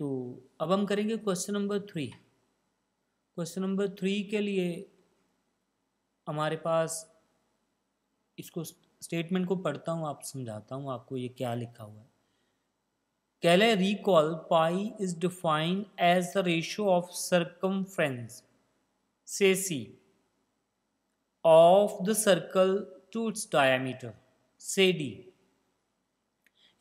तो अब हम करेंगे question number three question number three के लिए हमारे पास इसको स्टेटमेंट को पढ़ता हूँ आप समझाता हूँ आपको ये क्या लिखा हुआ है कहले recall pi is defined as the ratio of circum circumference से C of the circle to its diameter से डी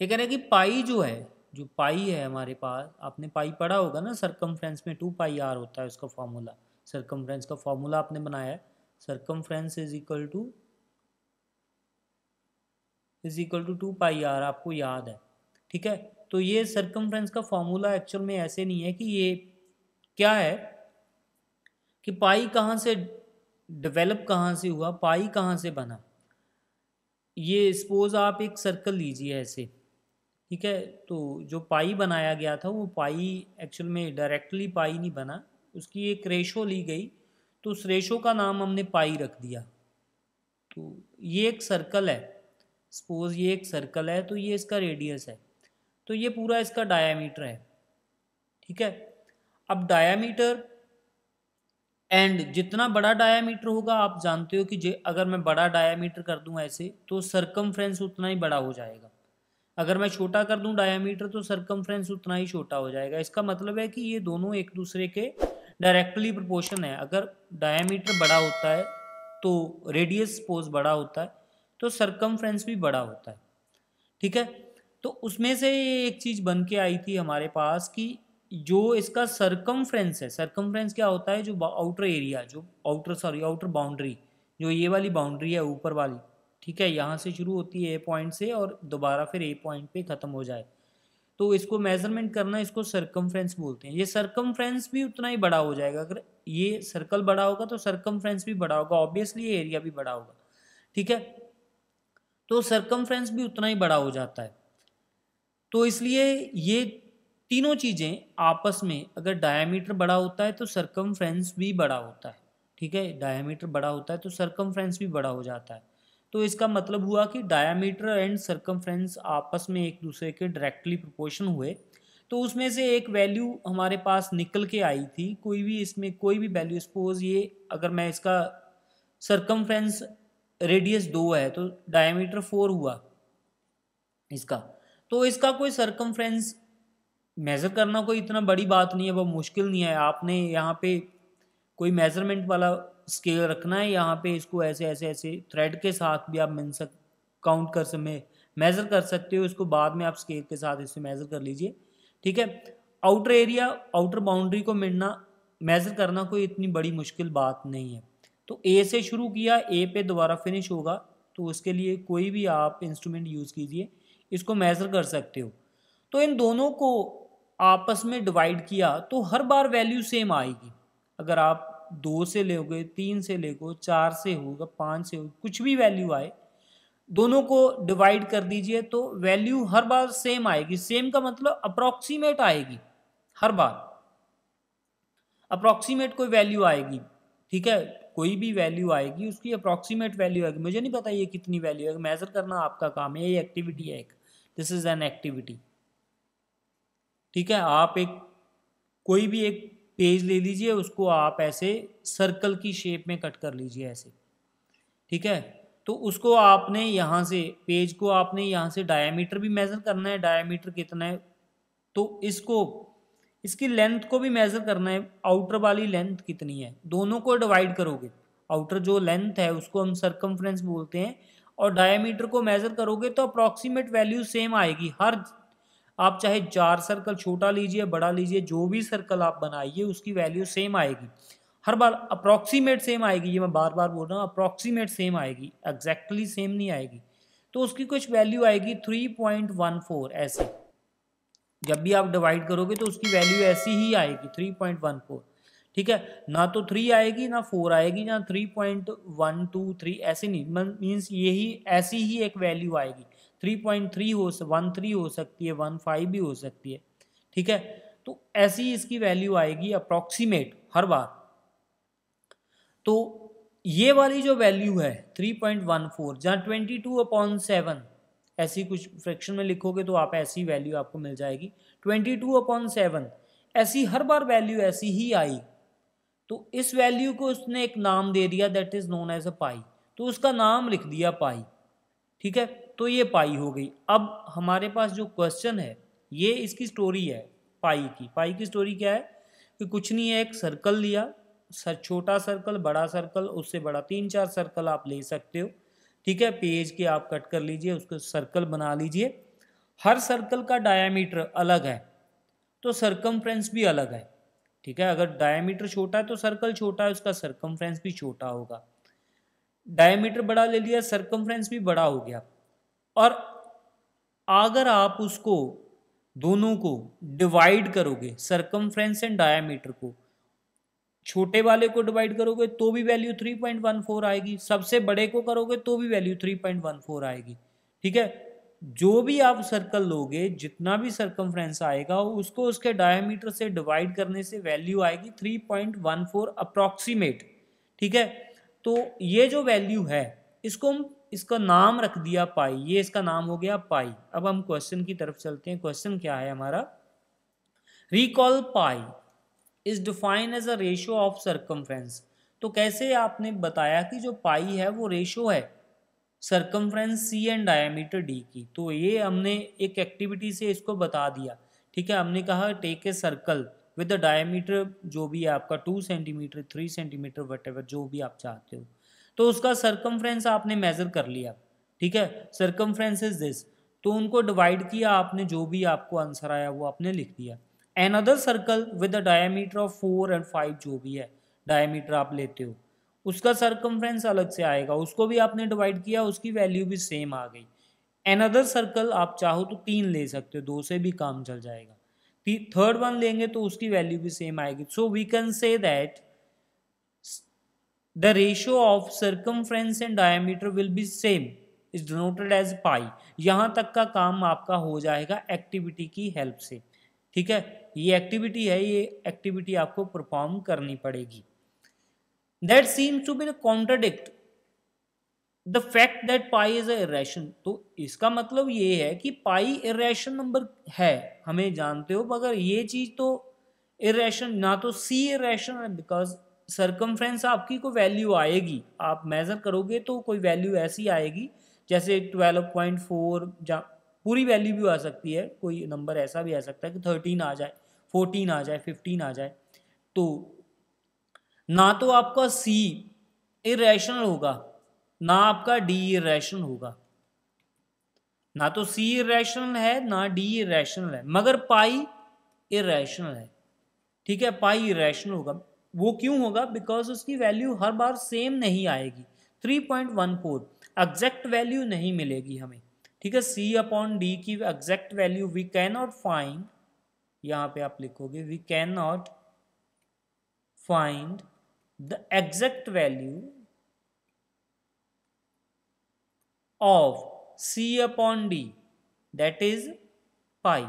ये कह रहे हैं कि पाई जो है जो पाई है हमारे पास आपने पाई पढ़ा होगा ना सरकम में टू पाई आर होता है उसका फॉर्मूला सरकम का फॉर्मूला आपने बनाया है फ्रेंस is equal to is equal to two pi r आपको याद है ठीक है तो ये सरकम का फॉर्मूला एक्चुअल में ऐसे नहीं है कि ये क्या है कि पाई कहाँ से डेवलप कहाँ से हुआ पाई कहाँ से बना ये सपोज आप एक सर्कल लीजिए ऐसे ठीक है तो जो पाई बनाया गया था वो पाई एक्चुअल में डायरेक्टली पाई नहीं बना उसकी एक रेशो ली गई तो उस रेशो का नाम हमने पाई रख दिया तो ये एक सर्कल है सपोज ये एक सर्कल है तो ये इसका रेडियस है तो ये पूरा इसका डायामीटर है ठीक है अब डायामीटर एंड जितना बड़ा डायामीटर होगा आप जानते हो कि जे अगर मैं बड़ा डायामीटर कर दूं ऐसे तो सर्कमफ्रेंस उतना ही बड़ा हो जाएगा अगर मैं छोटा कर दूं डायमीटर तो सरकमफ्रेंस उतना ही छोटा हो जाएगा इसका मतलब है कि ये दोनों एक दूसरे के डायरेक्टली प्रोपोर्शन है अगर डायामीटर बड़ा होता है तो रेडियस पोज बड़ा होता है तो सरकमफ्रेंस भी बड़ा होता है ठीक है तो उसमें से एक चीज़ बन के आई थी हमारे पास कि जो इसका सरकमफ्रेंस है सरकमफ्रेंस क्या होता है जो आउटर एरिया जो आउटर सॉरी आउटर बाउंड्री जो ये वाली बाउंड्री है ऊपर वाली ठीक है यहाँ से शुरू होती है ए पॉइंट से और दोबारा फिर ए पॉइंट पे ख़त्म हो जाए तो इसको मेजरमेंट करना इसको सरकम बोलते हैं ये सरकम भी उतना ही बड़ा हो जाएगा अगर ये सर्कल बड़ा होगा तो सरकम भी बड़ा होगा ऑब्वियसली ये एरिया भी बड़ा होगा ठीक है तो सरकम भी उतना ही बड़ा हो जाता है तो इसलिए ये तीनों चीज़ें आपस में अगर डायामीटर बड़ा होता है तो सरकम भी बड़ा होता है ठीक है डायामीटर बड़ा होता है तो सरकम भी बड़ा हो जाता है तो इसका मतलब हुआ कि डायामीटर एंड सर्कमफ्रेंस आपस में एक दूसरे के डायरेक्टली प्रोपोर्शन हुए तो उसमें से एक वैल्यू हमारे पास निकल के आई थी कोई भी इसमें कोई भी वैल्यू सपोज ये अगर मैं इसका सर्कमफ्रेंस रेडियस दो है तो डायामीटर फोर हुआ इसका तो इसका कोई सर्कमफ्रेंस मेज़र करना कोई इतना बड़ी बात नहीं है वह मुश्किल नहीं है आपने यहाँ पे कोई मेज़रमेंट वाला स्केल रखना है यहाँ पे इसको ऐसे ऐसे ऐसे थ्रेड के साथ भी आप मिल सक काउंट कर समय मेज़र कर सकते हो इसको बाद में आप स्केल के साथ इसे मेज़र कर लीजिए ठीक है आउटर एरिया आउटर बाउंड्री को मिलना मेज़र करना कोई इतनी बड़ी मुश्किल बात नहीं है तो ए से शुरू किया ए पे दोबारा फिनिश होगा तो उसके लिए कोई भी आप इंस्ट्रूमेंट यूज़ कीजिए इसको मेज़र कर सकते हो तो इन दोनों को आपस में डिवाइड किया तो हर बार वैल्यू सेम आएगी अगर आप दो से लोगे तीन से लेगो चार से होगा पाँच से होगा कुछ भी वैल्यू आए दोनों को डिवाइड कर दीजिए तो वैल्यू हर बार सेम आएगी सेम का मतलब अप्रोक्सीमेट आएगी हर बार अप्रोक्सीमेट कोई वैल्यू आएगी ठीक है कोई भी वैल्यू आएगी उसकी अप्रॉक्सीमेट वैल्यू आएगी मुझे नहीं पता ये कितनी वैल्यू है मेज़र करना आपका काम है ये एक्टिविटी है एक दिस इज़ एन एक्टिविटी ठीक है आप एक कोई भी एक पेज ले लीजिए उसको आप ऐसे सर्कल की शेप में कट कर लीजिए ऐसे ठीक है तो उसको आपने यहाँ से पेज को आपने यहाँ से डायमीटर भी मेज़र करना है डायमीटर कितना है तो इसको इसकी लेंथ को भी मेज़र करना है आउटर वाली लेंथ कितनी है दोनों को डिवाइड करोगे आउटर जो लेंथ है उसको हम सरकमफ्रेंस बोलते हैं और डायामीटर को मेज़र करोगे तो अप्रॉक्सीमेट वैल्यू सेम आएगी हर आप चाहे चार सर्कल छोटा लीजिए बड़ा लीजिए जो भी सर्कल आप बनाइए उसकी वैल्यू सेम आएगी हर बार अप्रॉक्सीमेट सेम आएगी ये मैं बार बार बोल रहा हूँ अप्रॉक्सीमेट सेम आएगी एग्जैक्टली सेम नहीं आएगी तो उसकी कुछ वैल्यू आएगी थ्री पॉइंट वन फोर ऐसे जब भी आप डिवाइड करोगे तो उसकी वैल्यू ऐसी ही आएगी थ्री पॉइंट वन फोर ठीक है ना तो थ्री आएगी ना फोर आएगी ना three point one two three ऐसे नहीं मीन्स यही ऐसी ही एक वैल्यू आएगी थ्री पॉइंट थ्री हो वन थ्री हो सकती है वन फाइव भी हो सकती है ठीक है तो ऐसी इसकी वैल्यू आएगी अप्रॉक्सीमेट हर बार तो ये वाली जो वैल्यू है थ्री पॉइंट वन फोर जहाँ ट्वेंटी टू अपॉन सेवन ऐसी कुछ फ्रैक्शन में लिखोगे तो आप ऐसी वैल्यू आपको मिल जाएगी ट्वेंटी टू अपॉन सेवन ऐसी हर बार वैल्यू ऐसी ही आई तो इस वैल्यू को उसने एक नाम दे दिया that is known as a pi तो उसका नाम लिख दिया पाई ठीक है तो ये पाई हो गई अब हमारे पास जो क्वेश्चन है ये इसकी स्टोरी है पाई की पाई की स्टोरी क्या है कि कुछ नहीं है एक सर्कल लिया सर छोटा सर्कल बड़ा सर्कल उससे बड़ा तीन चार सर्कल आप ले सकते हो ठीक है पेज के आप कट कर लीजिए उसको सर्कल बना लीजिए हर सर्कल का डायामीटर अलग है तो सर्कमफ्रेंस भी अलग है ठीक है अगर डायामीटर छोटा है तो सर्कल छोटा है उसका सर्कमफ्रेंस भी छोटा होगा डायामीटर बड़ा ले लिया सर्कमफ्रेंस भी बड़ा हो गया और अगर आप उसको दोनों को डिवाइड करोगे सरकमफ्रेंस एंड डायामीटर को छोटे वाले को डिवाइड करोगे तो भी वैल्यू 3.14 आएगी सबसे बड़े को करोगे तो भी वैल्यू 3.14 आएगी ठीक है जो भी आप सर्कल लोगे जितना भी सर्कमफ्रेंस आएगा उसको उसके डायमीटर से डिवाइड करने से वैल्यू आएगी 3.14 अप्रॉक्सीमेट ठीक है तो ये जो वैल्यू है इसको हम इसका नाम रख दिया पाई ये इसका नाम हो गया पाई अब हम क्वेश्चन की तरफ चलते हैं क्वेश्चन क्या है हमारा recall pi is define as a ratio of circumference तो कैसे आपने बताया कि जो पाई है वो रेशो है circumference C and diameter D की तो ये हमने एक एक्टिविटी से इसको बता दिया ठीक है हमने कहा take a circle with the diameter जो भी है आपका two centimetre three centimetre what जो भी आप चाहते हो तो उसका सर्कमफ्रेंस आपने मेज़र कर लिया ठीक है सर्कमफ्रेंस इज दिस तो उनको डिवाइड किया आपने जो भी आपको आंसर आया वो आपने लिख दिया another circle with a diameter of four and five जो भी है डायामीटर आप लेते हो उसका सर्कमफ्रेंस अलग से आएगा उसको भी आपने डिवाइड किया उसकी वैल्यू भी सेम आ गई एन अदर सर्कल आप चाहो तो तीन ले सकते हो दो से भी काम चल जाएगा थर्ड वन लेंगे तो उसकी वैल्यू भी सेम आएगी so we can say that the ratio of circumference and diameter will be same is denoted as pi यहाँ तक का काम आपका हो जाएगा एक्टिविटी की हेल्प से ठीक है ये एक्टिविटी है ये एक्टिविटी आपको परफॉर्म करनी पड़ेगी that seems to be contradict the fact that pi is irrational तो इसका मतलब ये है कि पाई इेशन नंबर है हमें जानते हो मगर ये चीज तो इेशन ना तो सी इेशन है बिकॉज सरकमफ्रेंस आपकी कोई वैल्यू आएगी आप मेज़र करोगे तो कोई वैल्यू ऐसी आएगी जैसे ट्वेल्व पॉइंट फोर जा पूरी वैल्यू भी आ सकती है कोई नंबर ऐसा भी आ सकता है कि थर्टीन आ जाए फोर्टीन आ जाए फिफ्टीन आ जाए तो ना तो आपका सी इेशनल होगा ना आपका डी इेशनल होगा ना तो सी इेशनल है ना डी इेशनल है मगर पाई इेशनल है ठीक है पाई इेशनल होगा वो क्यों होगा बिकॉज उसकी वैल्यू हर बार सेम नहीं आएगी three point one four exact value नहीं मिलेगी हमें ठीक है सी अपॉन डी की exact value we can not find यहाँ पे आप लिखोगे we can not find the exact value of C upon D that is pi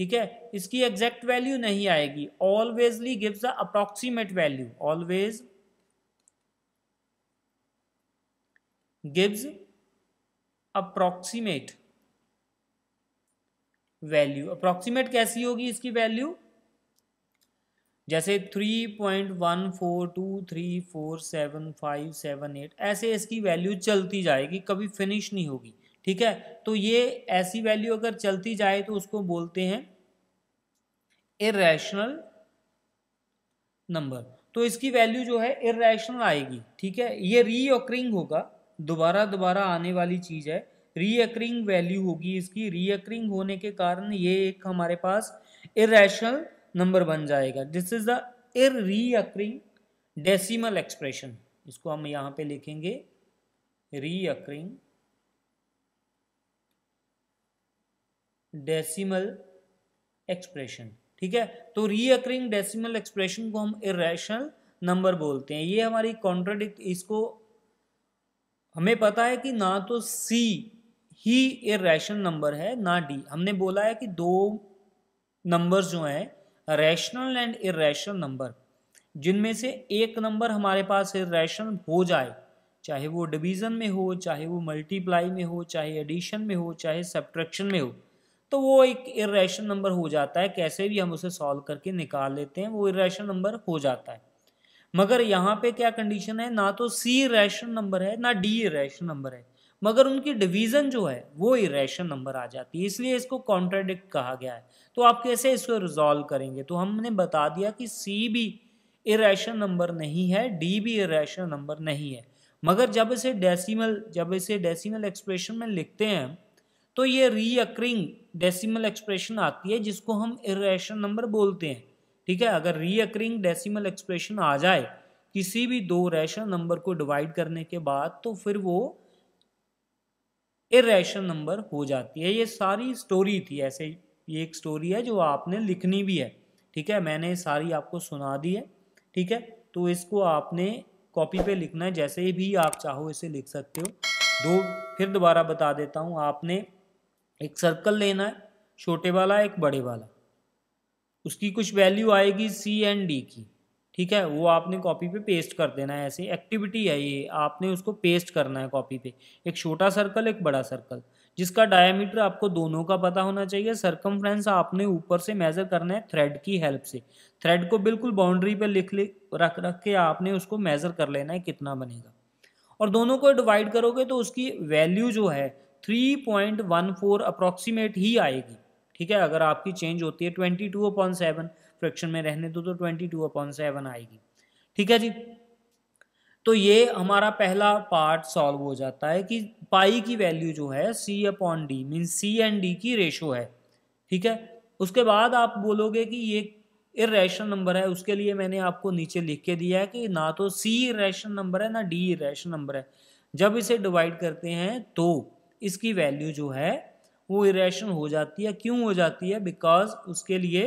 ठीक है इसकी एग्जैक्ट वैल्यू नहीं आएगी always gives a approximate value always gives approximate value approximate कैसी होगी इसकी वैल्यू जैसे three point one four to three four seven five seven eight ऐसे इसकी वैल्यू चलती जाएगी कभी फिनिश नहीं होगी ठीक है तो ये ऐसी वैल्यू अगर चलती जाए तो उसको बोलते हैं इेशनल नंबर तो इसकी वैल्यू जो है इेशनल आएगी ठीक है ये रीअक्रिंग होगा दोबारा दोबारा आने वाली चीज़ है रीअक्रिंग वैल्यू होगी इसकी रीअक्रिंग होने के कारण ये एक हमारे पास इेशनल नंबर बन जाएगा दिस इज द इर रीअक्रिंग डेसिमल एक्सप्रेशन इसको हम यहां पे लिखेंगे रीअक्रिंग डेसिमल एक्सप्रेशन ठीक है तो रीअकरिंग डेसिमल एक्सप्रेशन को हम इेशनल नंबर बोलते हैं ये हमारी कॉन्ट्राडिक्ट इसको हमें पता है कि ना तो सी ही रैशनल नंबर है ना डी हमने बोला है कि दो नंबर जो हैं रैशनल एंड इेशनल नंबर जिनमें से एक नंबर हमारे पास इेशनल हो जाए चाहे वो डिवीज़न में हो चाहे वो मल्टीप्लाई में हो चाहे एडिशन में हो चाहे सब्ट्रैक्शन में हो तो वो एक इेशन नंबर हो जाता है कैसे भी हम उसे सॉल्व करके निकाल लेते हैं वो इेशन नंबर हो जाता है मगर यहाँ पे क्या कंडीशन है ना तो सी रेशन नंबर है ना डी इरेशनल नंबर है मगर उनकी डिवीज़न जो है वो इेशन नंबर आ जाती है इसलिए इसको कॉन्ट्राडिक्ट कहा गया है तो आप कैसे इसको रिजॉल्व करेंगे तो हमने बता दिया कि सी भी इरेशनल नंबर नहीं है डी भी इरेशनल नंबर नहीं है मगर जब इसे डेसिमल जब इसे डेसिमल एक्सप्रेशन में लिखते हैं तो ये रीअक्रिंग डेसिमल एक्सप्रेशन आती है जिसको हम इेशन नंबर बोलते हैं ठीक है अगर रीअक्रिंग डेसिमल एक्सप्रेशन आ जाए किसी भी दो रेशन नंबर को डिवाइड करने के बाद तो फिर वो इेशन नंबर हो जाती है ये सारी स्टोरी थी ऐसे ये एक स्टोरी है जो आपने लिखनी भी है ठीक है मैंने सारी आपको सुना दी है ठीक है तो इसको आपने कॉपी पे लिखना है जैसे भी आप चाहो इसे लिख सकते हो दो फिर दोबारा बता देता हूँ आपने एक सर्कल लेना है छोटे वाला एक बड़े वाला उसकी कुछ वैल्यू आएगी सी एंड डी की ठीक है वो आपने कॉपी पे पेस्ट कर देना है ऐसे एक्टिविटी है ये आपने उसको पेस्ट करना है कॉपी पे एक छोटा सर्कल एक बड़ा सर्कल जिसका डायमीटर आपको दोनों का पता होना चाहिए सर्कम आपने ऊपर से मेज़र करना है थ्रेड की हेल्प से थ्रेड को बिल्कुल बाउंड्री पे लिख ले रख रख के आपने उसको मेज़र कर लेना है कितना बनेगा और दोनों को डिवाइड करोगे तो उसकी वैल्यू जो है three point one four approximate ही आएगी ठीक है अगर आपकी चेंज होती है twenty two upon seven fraction में रहने दो तो ट्वेंटी टू अपॉन सेवन आएगी ठीक है जी तो ये हमारा पहला पार्ट सॉल्व हो जाता है कि पाई की वैल्यू जो है C upon D mean C and D की रेशो है ठीक है उसके बाद आप बोलोगे कि ये इरेशनल नंबर है उसके लिए मैंने आपको नीचे लिख के दिया है कि ना तो सी इरेशनल नंबर है ना डी इरेशनल नंबर है जब इसे डिवाइड करते हैं तो इसकी वैल्यू जो है वो इरेशन हो जाती है क्यों हो जाती है बिकॉज उसके लिए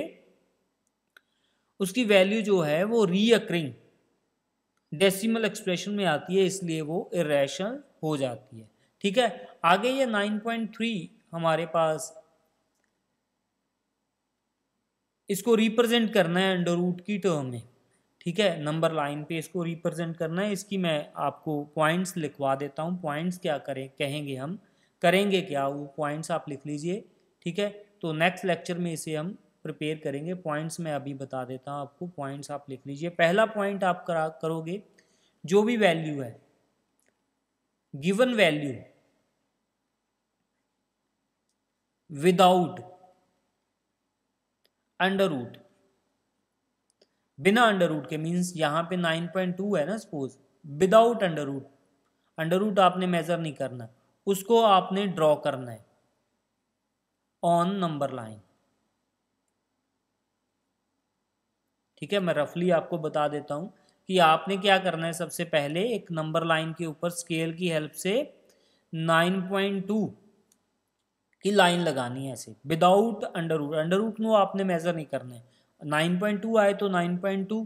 उसकी वैल्यू जो है वो रीअक्रिंग डेसिमल एक्सप्रेशन में आती है इसलिए वो इरेशन हो जाती है ठीक है आगे ये 9.3 हमारे पास इसको रिप्रेजेंट करना है अंडर रूट की टर्म में ठीक है नंबर लाइन पे इसको रिप्रेजेंट करना है इसकी मैं आपको पॉइंट्स लिखवा देता हूँ पॉइंट्स क्या करें कहेंगे हम करेंगे क्या वो पॉइंट्स आप लिख लीजिए ठीक है तो नेक्स्ट लेक्चर में इसे हम प्रिपेयर करेंगे पॉइंट्स मैं अभी बता देता हूँ आपको पॉइंट्स आप लिख लीजिए पहला पॉइंट आप करा करोगे जो भी वैल्यू है given value without under root बिना अंडर रूट के मीन्स यहां पे नाइन पॉइंट टू है ना suppose without under root under root आपने मेजर नहीं करना उसको आपने ड्रॉ करना है ऑन नंबर लाइन ठीक है मैं रफली आपको बता देता हूं कि आपने क्या करना है सबसे पहले एक नंबर लाइन के ऊपर स्केल की हेल्प से 9.2 की लाइन लगानी है ऐसे without under root under root आपने मेज़र नहीं करना है 9.2 आए तो 9.2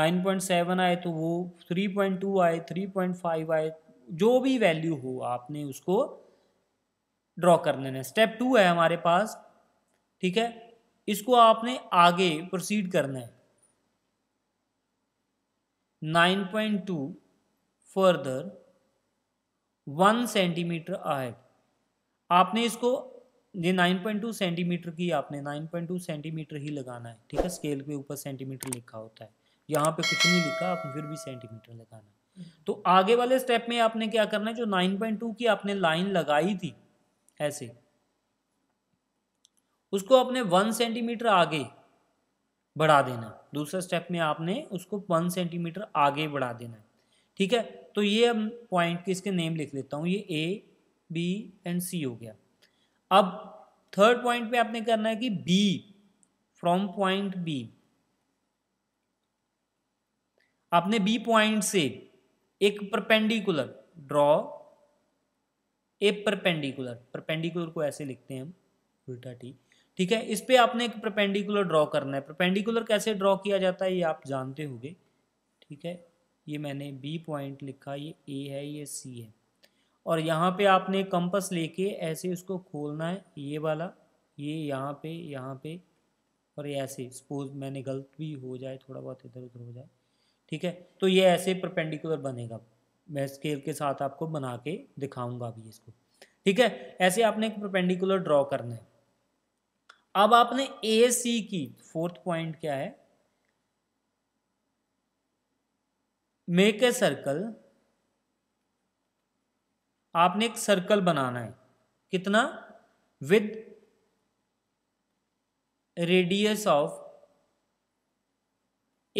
9.7 आए तो वो 3.2 आए 3.5 आए जो भी वैल्यू हो आपने उसको ड्रॉ कर लेना है स्टेप टू है हमारे पास ठीक है इसको आपने आगे प्रोसीड करना है nine point two further one centimetre आए आपने इसको ये नाइन पॉइंट टू सेंटीमीटर की आपने नाइन पॉइंट टू सेंटीमीटर ही लगाना है ठीक है स्केल के ऊपर सेंटीमीटर लिखा होता है यहाँ पे कुछ नहीं लिखा आपने फिर भी सेंटीमीटर लगाना है तो आगे वाले स्टेप में आपने क्या करना है जो 9.2 की आपने लाइन लगाई थी ऐसे उसको आपने वन सेंटीमीटर आगे बढ़ा देना दूसरे स्टेप में आपने उसको वन सेंटीमीटर आगे बढ़ा देना है ठीक है तो ये अब पॉइंट किसके नेम लिख लेता हूँ ये ए बी एंड सी हो गया अब थर्ड पॉइंट पे आपने करना है कि बी फ्रॉम पॉइंट बी आपने बी पॉइंट से एक perpendicular draw a perpendicular perpendicular को ऐसे लिखते हैं हम उल्टा टी ठीक है इस पर आपने एक परपेंडिकुलर ड्रॉ करना है परपेंडिकुलर कैसे ड्रॉ किया जाता है ये आप जानते होंगे ठीक है ये मैंने बी पॉइंट लिखा ये ए है ये सी है और यहाँ पे आपने कंपस लेके ऐसे उसको खोलना है ये वाला ये यहाँ पे यहाँ पे और ऐसे सपोज मैंने गलत भी हो जाए थोड़ा बहुत इधर उधर हो जाए ठीक है तो ये ऐसे परपेंडिकुलर बनेगा मैं स्केल के साथ आपको बना के दिखाऊंगा अभी इसको ठीक है ऐसे आपने एक परपेंडिकुलर ड्रॉ करना है अब आपने ए सी की फोर्थ पॉइंट क्या है मेक ए सर्कल आपने एक सर्कल बनाना है कितना with radius of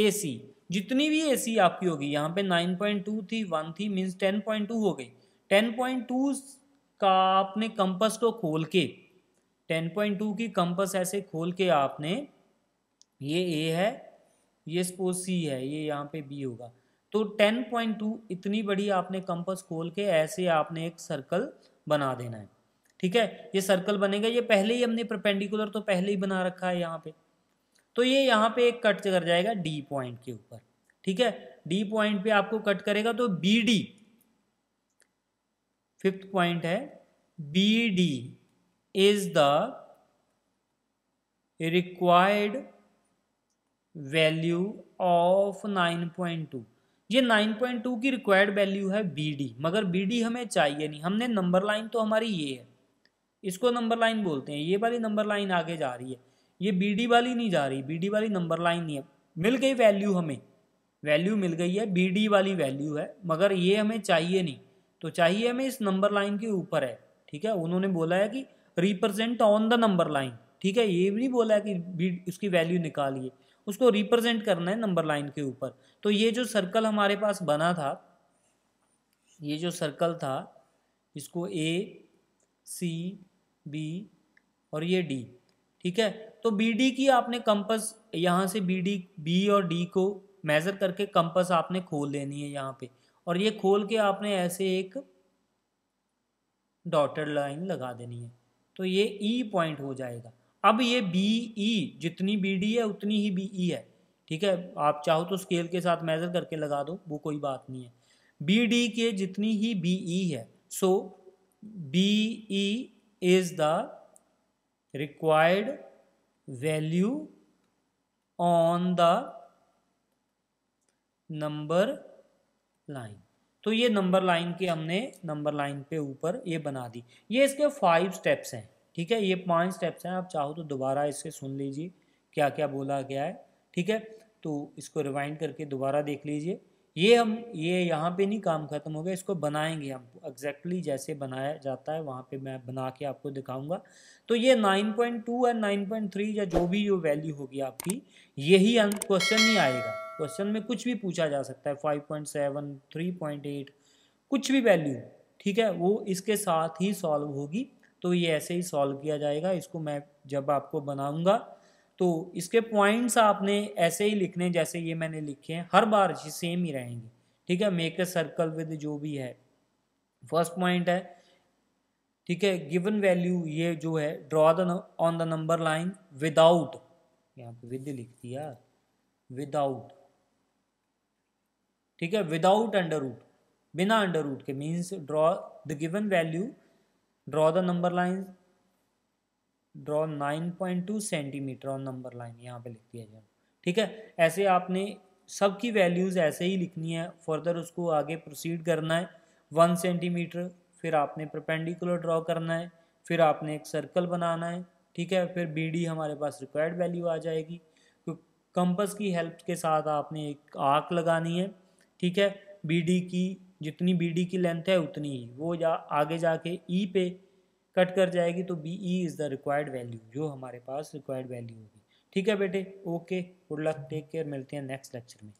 A C जितनी भी ए सी आपकी होगी यहाँ पे नाइन पॉइंट टू थी वन थी मीन्स टेन पॉइंट टू हो गई टेन पॉइंट टू का आपने कंपस को खोल के टेन पॉइंट टू की कंपस ऐसे खोल के आपने ये ए है ये सपोज सी है ये यहाँ पे बी होगा तो टेन पॉइंट टू इतनी बड़ी आपने कंपस खोल के ऐसे आपने एक सर्कल बना देना है ठीक है ये सर्कल बनेगा ये पहले ही हमने परपेंडिकुलर तो पहले ही बना रखा है यहाँ पे तो ये यहाँ पे एक कट कर जाएगा डी पॉइंट के ऊपर ठीक है डी पॉइंट पे आपको कट करेगा तो बी डी फिफ्थ पॉइंट है B D is the required value of nine point two ये नाइन पॉइंट टू की रिक्वायर्ड वैल्यू है बी डी मगर बी डी हमें चाहिए नहीं हमने नंबर लाइन तो हमारी ये है इसको नंबर लाइन बोलते हैं ये वाली नंबर लाइन आगे जा रही है ये बी वाली नहीं जा रही बी वाली नंबर लाइन नहीं है मिल गई वैल्यू हमें वैल्यू मिल गई है बी वाली वैल्यू है मगर ये हमें चाहिए नहीं तो चाहिए हमें इस नंबर लाइन के ऊपर है ठीक है उन्होंने बोला है कि represent on the number line ठीक है ये भी नहीं बोला है कि बी उसकी वैल्यू निकालिए उसको रिप्रेजेंट करना है नंबर लाइन के ऊपर तो ये जो सर्कल हमारे पास बना था ये जो सर्कल था इसको ए सी बी और ये डी ठीक है तो बी डी की आपने कंपस यहाँ से बी डी बी और डी को मेज़र करके कंपस आपने खोल देनी है यहाँ पे और ये खोल के आपने ऐसे एक डॉटेड लाइन लगा देनी है तो ये ई e पॉइंट हो जाएगा अब ये बी ई e जितनी बी डी है उतनी ही बी ई e है ठीक है आप चाहो तो स्केल के साथ मेज़र करके लगा दो वो कोई बात नहीं है बी डी के जितनी ही बी ई e है so B E is the required value on the number line तो ये नंबर लाइन के हमने नंबर लाइन पे ऊपर ये बना दी ये इसके फाइव स्टेप्स हैं ठीक है ये पांच स्टेप्स हैं आप चाहो तो दोबारा इसके सुन लीजिए क्या क्या बोला गया है ठीक है तो इसको रिवाइंड करके दोबारा देख लीजिए ये हम ये यहाँ पे नहीं काम ख़त्म हो गया इसको बनाएंगे हम एग्जैक्टली exactly जैसे बनाया जाता है वहाँ पे मैं बना के आपको दिखाऊंगा तो ये 9.2 एंड 9.3 या जो भी जो वैल्यू होगी आपकी यही क्वेश्चन ही आएगा क्वेश्चन में कुछ भी पूछा जा सकता है 5.7 3.8 कुछ भी वैल्यू ठीक है वो इसके साथ ही सॉल्व होगी तो ये ऐसे ही सॉल्व किया जाएगा इसको मैं जब आपको बनाऊँगा तो इसके पॉइंट्स आपने ऐसे ही लिखने जैसे ये मैंने लिखे हैं हर बार ये सेम ही रहेंगे ठीक है मेक अ सर्कल विद जो भी है फर्स्ट पॉइंट है ठीक है गिवन वैल्यू ये जो है draw the on the number line without यहाँ पे विद लिख दिया विदाउट ठीक है विदाउट अंडर रूट बिना अंडर रूट के means draw the given value draw the number line draw nine point two centimetre on number line यहाँ पे लिख दिया जाए ठीक है ऐसे आपने सबकी वैल्यूज़ ऐसे ही लिखनी है फर्दर उसको आगे प्रोसीड करना है वन सेंटीमीटर फिर आपने परपेंडिकुलर ड्रॉ करना है फिर आपने एक सर्कल बनाना है ठीक है फिर बी डी हमारे पास रिक्वायर्ड वैल्यू आ जाएगी तो कंपस की हेल्प के साथ आपने एक आँख लगानी है ठीक है बी डी की जितनी बी डी की लेंथ है उतनी ही वो जा आगे जाके ई e पे कट कर जाएगी तो B E is the required value जो हमारे पास रिक्वायर्ड वैल्यू होगी ठीक है बेटे okay good luck take care मिलते हैं नेक्स्ट लेक्चर में